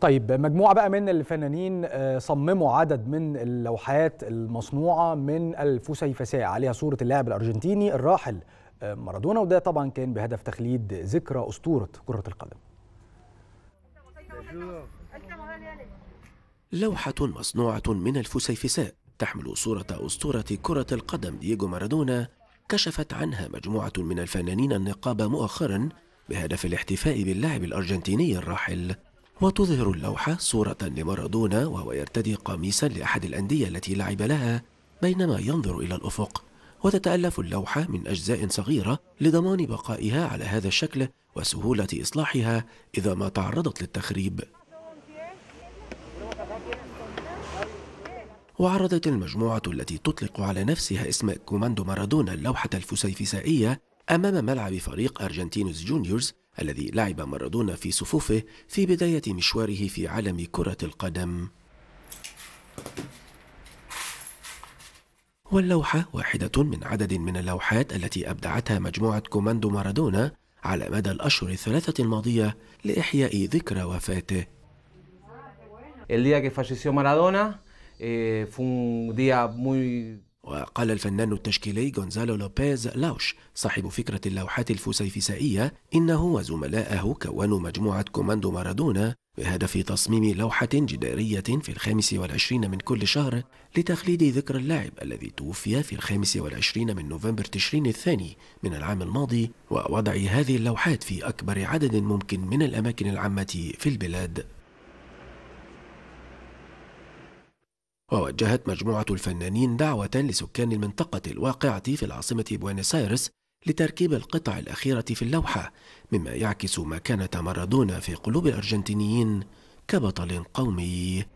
طيب مجموعة بقى من الفنانين آه، صمموا عدد من اللوحات المصنوعة من الفسيفساء عليها صورة اللاعب الأرجنتيني الراحل آه، مارادونا وده طبعا كان بهدف تخليد ذكرى أسطورة كرة القدم لوحة مصنوعة من الفسيفساء تحمل صورة أسطورة كرة القدم دييجو مارادونا كشفت عنها مجموعة من الفنانين النقاب مؤخرا بهدف الاحتفاء باللاعب الأرجنتيني الراحل وتظهر اللوحة صورة لمارادونا وهو يرتدي قميصا لأحد الأندية التي لعب لها بينما ينظر إلى الأفق وتتألف اللوحة من أجزاء صغيرة لضمان بقائها على هذا الشكل وسهولة إصلاحها إذا ما تعرضت للتخريب وعرضت المجموعة التي تطلق على نفسها اسم كوماندو مارادونا اللوحة الفسيفسائية أمام ملعب فريق أرجنتينوس جونيورز الذي لعب مارادونا في صفوفه في بداية مشواره في عالم كرة القدم واللوحة واحدة من عدد من اللوحات التي أبدعتها مجموعة كوماندو مارادونا على مدى الأشهر الثلاثة الماضية لإحياء ذكرى وفاته El día que falleció Maradona eh, fue un día muy وقال الفنان التشكيلي غونزالو لوبيز لاوش صاحب فكرة اللوحات الفسيفسائية إنه وزملائه كونوا مجموعة كوماندو مارادونا بهدف تصميم لوحة جدارية في الخامس والعشرين من كل شهر لتخليد ذكرى اللاعب الذي توفي في الخامس والعشرين من نوفمبر تشرين الثاني من العام الماضي ووضع هذه اللوحات في أكبر عدد ممكن من الأماكن العامة في البلاد ووجهت مجموعة الفنانين دعوة لسكان المنطقة الواقعة في العاصمة بوينس آيرس لتركيب القطع الأخيرة في اللوحة مما يعكس مكانة مارادونا في قلوب الأرجنتينيين كبطل قومي